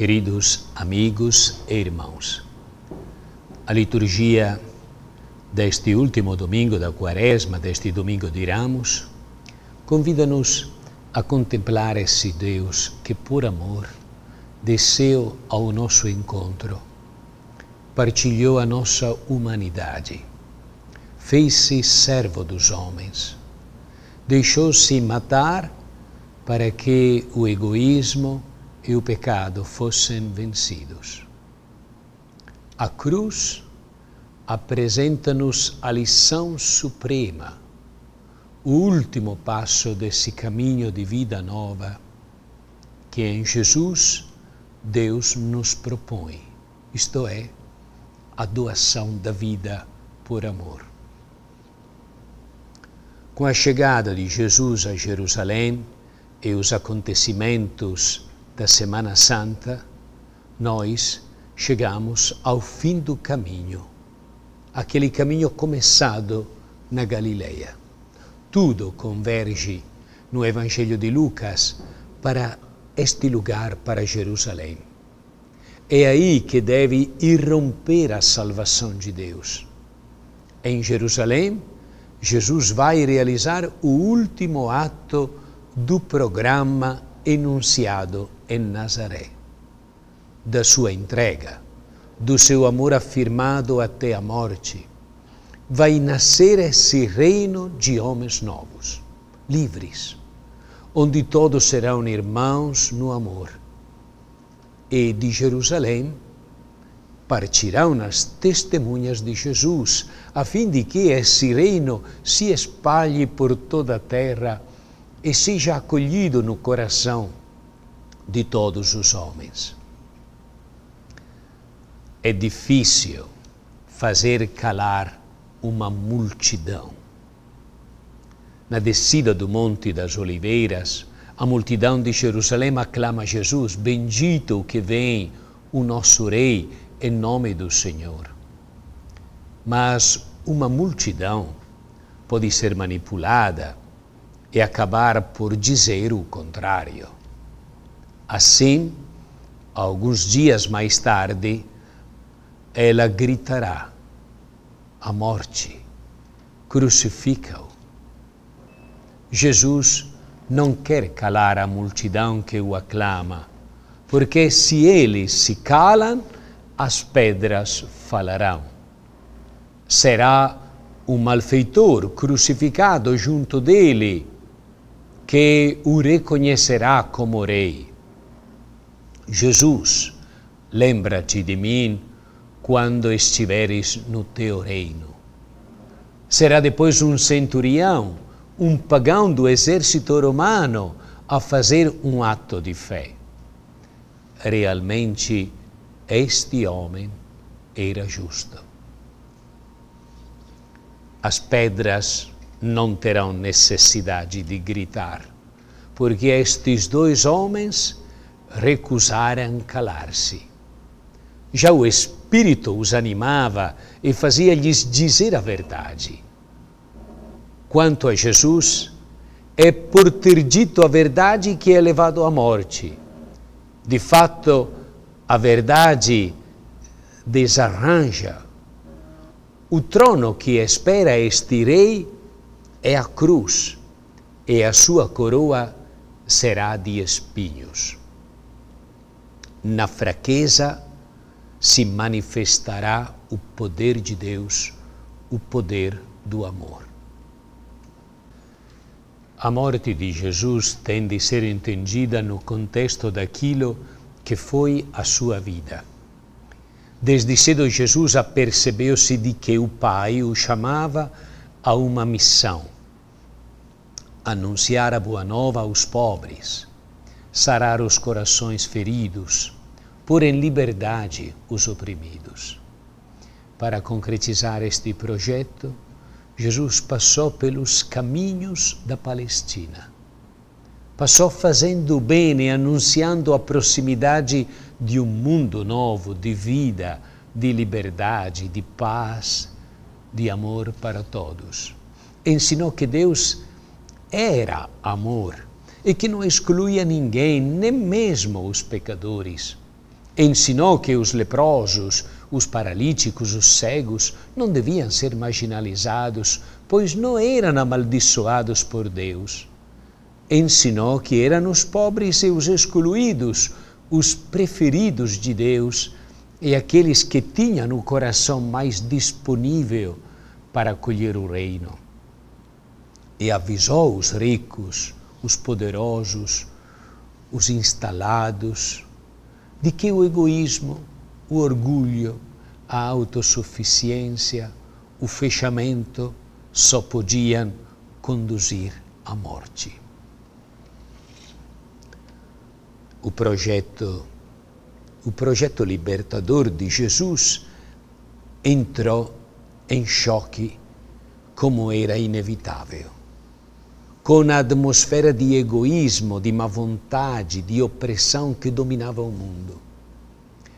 Queridos amigos e irmãos, a liturgia deste último domingo da Quaresma, deste domingo de Ramos, convida-nos a contemplar esse Deus que, por amor, desceu ao nosso encontro, partilhou a nossa humanidade, fez-se servo dos homens, deixou-se matar para que o egoísmo, e o pecado fossem vencidos. A cruz apresenta-nos a lição suprema, o último passo desse caminho de vida nova que em Jesus Deus nos propõe, isto é, a doação da vida por amor. Com a chegada de Jesus a Jerusalém e os acontecimentos da Semana Santa, nós chegamos ao fim do caminho, aquele caminho começado na Galileia. Tudo converge no Evangelho de Lucas para este lugar, para Jerusalém. É aí que deve irromper a salvação de Deus. Em Jerusalém, Jesus vai realizar o último ato do programa enunciado em Nazaré, da sua entrega, do seu amor afirmado até a morte, vai nascer esse reino de homens novos, livres, onde todos serão irmãos no amor. E de Jerusalém partirão as testemunhas de Jesus, a fim de que esse reino se espalhe por toda a terra e seja acolhido no coração de todos os homens. É difícil fazer calar uma multidão. Na descida do Monte das Oliveiras, a multidão de Jerusalém aclama Jesus: Bendito o que vem, o nosso Rei, em nome do Senhor. Mas uma multidão pode ser manipulada e acabar por dizer o contrário. Assim, alguns dias mais tarde, ela gritará: A morte, crucifica-o. Jesus não quer calar a multidão que o aclama, porque se eles se calam, as pedras falarão. Será um malfeitor crucificado junto dele que o reconhecerá como rei Jesus, lembra-te de mim quando estiveres no teu reino. Será depois um centurião, um pagão do exército romano, a fazer um ato de fé. Realmente, este homem era justo. As pedras não terão necessidade de gritar, porque estes dois homens recusaram calar-se. Já o Espírito os animava e fazia-lhes dizer a verdade. Quanto a Jesus, é por ter dito a verdade que é levado à morte. De fato, a verdade desarranja. O trono que espera este rei é a cruz, e a sua coroa será de espinhos na fraqueza se manifestará o poder de Deus, o poder do amor. A morte de Jesus tem de ser entendida no contexto daquilo que foi a sua vida. Desde cedo Jesus apercebeu-se de que o Pai o chamava a uma missão: anunciar a boa nova aos pobres sarar os corações feridos, pôr em liberdade os oprimidos. Para concretizar este projeto, Jesus passou pelos caminhos da Palestina. Passou fazendo o bem e anunciando a proximidade de um mundo novo, de vida, de liberdade, de paz, de amor para todos. Ensinou que Deus era amor e que não excluía ninguém, nem mesmo os pecadores. Ensinou que os leprosos, os paralíticos, os cegos não deviam ser marginalizados, pois não eram amaldiçoados por Deus. Ensinou que eram os pobres e os excluídos, os preferidos de Deus e aqueles que tinham o coração mais disponível para acolher o reino. E avisou os ricos os poderosos, os instalados, de que o egoísmo, o orgulho, a autossuficiência, o fechamento só podiam conduzir à morte. O projeto, o projeto libertador de Jesus entrou em choque como era inevitável com a atmosfera de egoísmo, de má vontade, de opressão que dominava o mundo.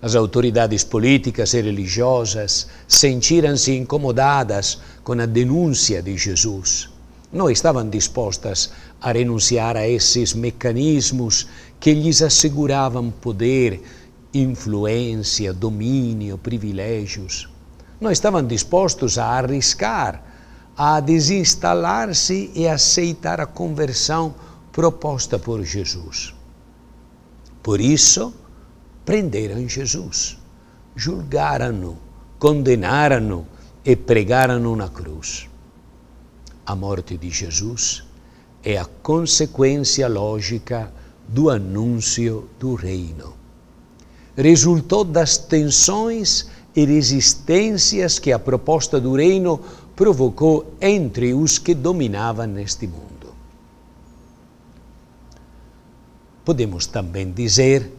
As autoridades políticas e religiosas sentiram-se incomodadas com a denúncia de Jesus. Não estavam dispostas a renunciar a esses mecanismos que lhes asseguravam poder, influência, domínio, privilégios. Não estavam dispostos a arriscar a desinstalar-se e aceitar a conversão proposta por Jesus. Por isso, prenderam Jesus, julgaram-no, condenaram-no e pregaram-no na cruz. A morte de Jesus é a consequência lógica do anúncio do reino. Resultou das tensões e resistências que a proposta do reino provocou entre os que dominavam neste mundo. Podemos também dizer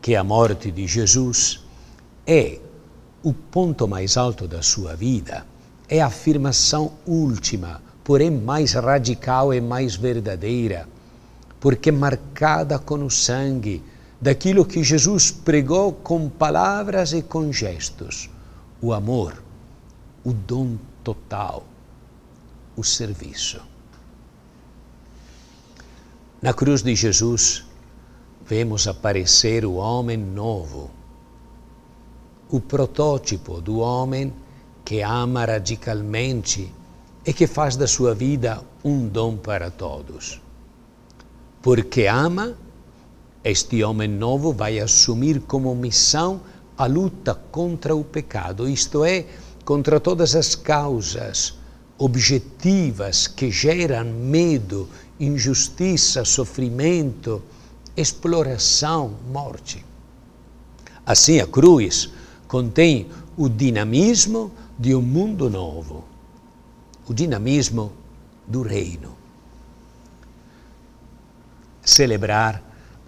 que a morte de Jesus é o ponto mais alto da sua vida, é a afirmação última, porém mais radical e mais verdadeira, porque marcada com o sangue daquilo que Jesus pregou com palavras e com gestos, o amor, o dom total, o serviço. Na cruz de Jesus, vemos aparecer o homem novo, o protótipo do homem que ama radicalmente e que faz da sua vida um dom para todos. Porque ama, este homem novo vai assumir como missão a luta contra o pecado, isto é, contra todas as causas objetivas que geram medo, injustiça, sofrimento, exploração, morte. Assim, a cruz contém o dinamismo de um mundo novo, o dinamismo do reino. Celebrar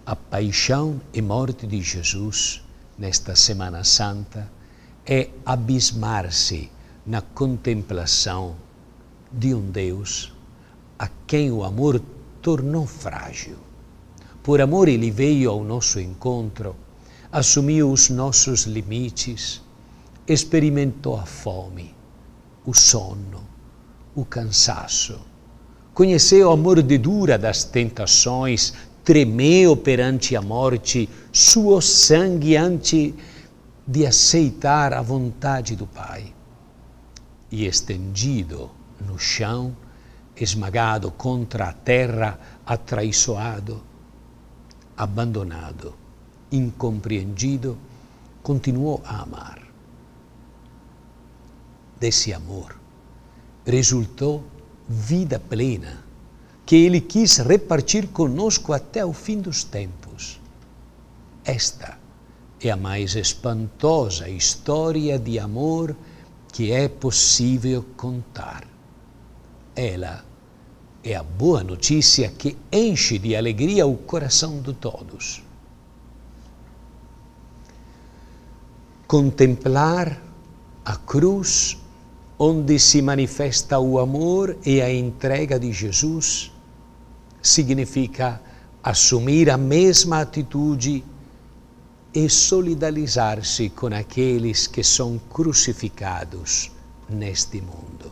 a paixão e morte de Jesus nesta Semana Santa é abismar-se na contemplação de um Deus a quem o amor tornou frágil. Por amor, ele veio ao nosso encontro, assumiu os nossos limites, experimentou a fome, o sono, o cansaço. Conheceu a mordedura das tentações, tremeu perante a morte, suou sangue ante de aceitar a vontade do Pai. E estendido no chão, esmagado contra a terra, atraiçoado, abandonado, incompreendido, continuou a amar. Desse amor resultou vida plena, que Ele quis repartir conosco até o fim dos tempos. Esta é a mais espantosa história de amor que é possível contar. Ela é a boa notícia que enche de alegria o coração de todos. Contemplar a cruz onde se manifesta o amor e a entrega de Jesus significa assumir a mesma atitude e solidarizar-se com aqueles que são crucificados neste mundo.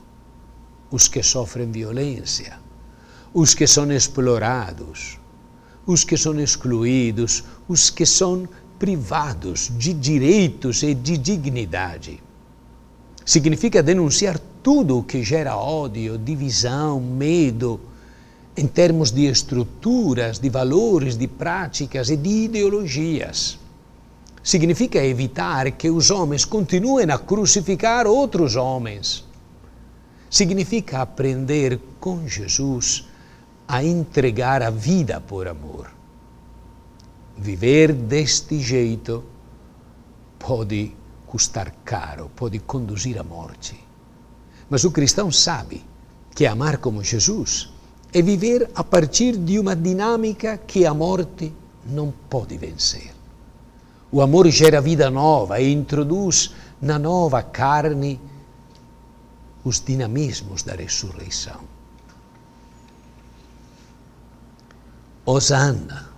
Os que sofrem violência, os que são explorados, os que são excluídos, os que são privados de direitos e de dignidade. Significa denunciar tudo o que gera ódio, divisão, medo, em termos de estruturas, de valores, de práticas e de ideologias significa evitar que os homens continuem a crucificar outros homens. Significa aprender com Jesus a entregar a vida por amor. Viver deste jeito pode custar caro, pode conduzir à morte. Mas o cristão sabe que amar como Jesus é viver a partir de uma dinâmica que a morte não pode vencer. O amor gera vida nova e introduz na nova carne os dinamismos da ressurreição. Osana,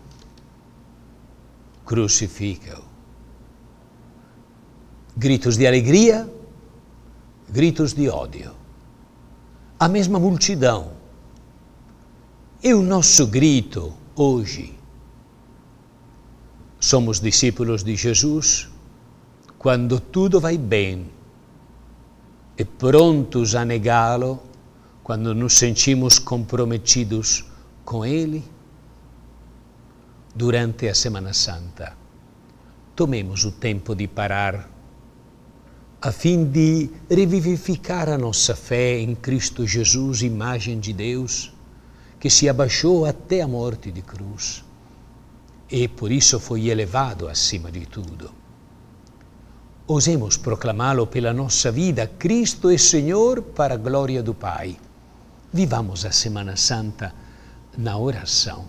crucifica-o. Gritos de alegria, gritos de ódio. A mesma multidão. E o nosso grito hoje Somos discípulos de Jesus quando tudo vai bem e prontos a negá-lo quando nos sentimos comprometidos com Ele durante a Semana Santa. Tomemos o tempo de parar a fim de revivificar a nossa fé em Cristo Jesus, imagem de Deus, que se abaixou até a morte de cruz e por isso foi elevado acima de tudo. Osemos proclamá-lo pela nossa vida, Cristo é Senhor para a glória do Pai. Vivamos a Semana Santa na oração,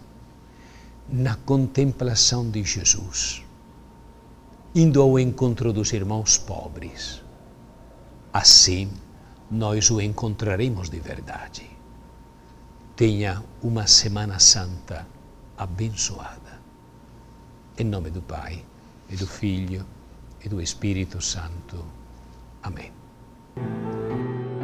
na contemplação de Jesus, indo ao encontro dos irmãos pobres. Assim, nós o encontraremos de verdade. Tenha uma Semana Santa abençoada. e nome do Pai, e do Figlio, e do Espírito Santo. Amém.